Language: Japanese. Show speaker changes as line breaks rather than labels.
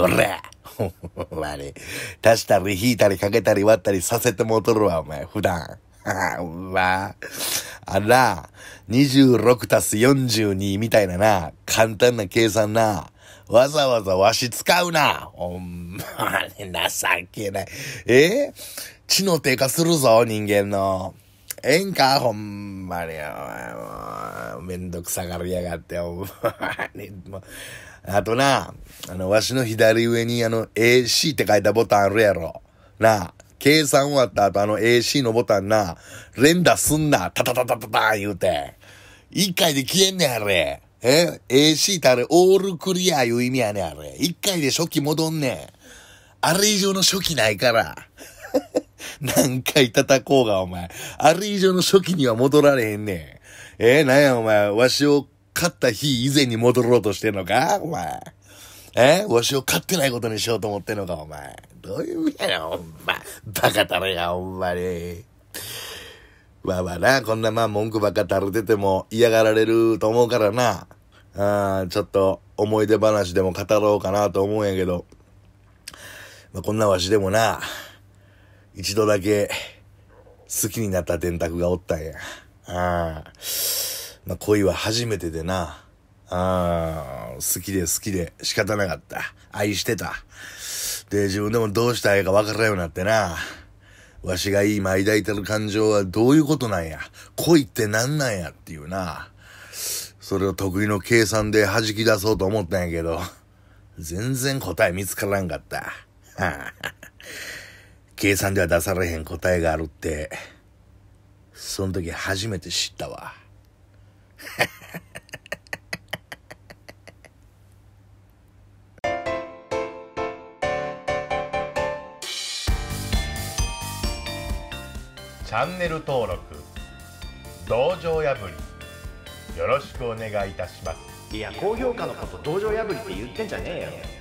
ほらほんまに。足したり引いたりかけたり割ったりさせてもとるわ、お前、普段。うわ。あら、26足す42みたいなな、簡単な計算な。わざわざわし使うな。ほんまに情けない。え血の低下するぞ、人間の。ええんかほんまに、お前もめんどくさがりやがって、お前に、あとな、あの、わしの左上にあの、AC って書いたボタンあるやろ。な計算終わった後あの AC のボタンな、連打すんな、タタタタタタン言うて。一回で消えんねんあれ。え ?AC ってあれ、オールクリアいう意味やねんあれ。一回で初期戻んねん。あれ以上の初期ないから。何回叩こうが、お前。あれ以上の初期には戻られへんねん。えー、なんやお前、わしを勝った日以前に戻ろうとしてんのかお前。えー、わしを勝ってないことにしようと思ってんのかお前。どういう意味やねん、ほんま。バカたれや、ほんまに。わあわあな、こんなまあ文句ばっか垂れてても嫌がられると思うからな。あちょっと思い出話でも語ろうかなと思うんやけど。まあ、こんなわしでもな、一度だけ好きになった電卓がおったんや。あまあ、恋は初めてでな。あ好きで好きで仕方なかった。愛してた。で、自分でもどうしたらいいか分からんようになってな。わしが今抱いてる感情はどういうことなんや。恋って何なんやっていうな。それを得意の計算で弾き出そうと思ったんやけど、全然答え見つからんかった。計算では出されへん答えがあるって、その時初めて知ったわチャンネル登録同情破りよろしくお願いいたしますいや高評価のこと同情破りって言ってんじゃねえよ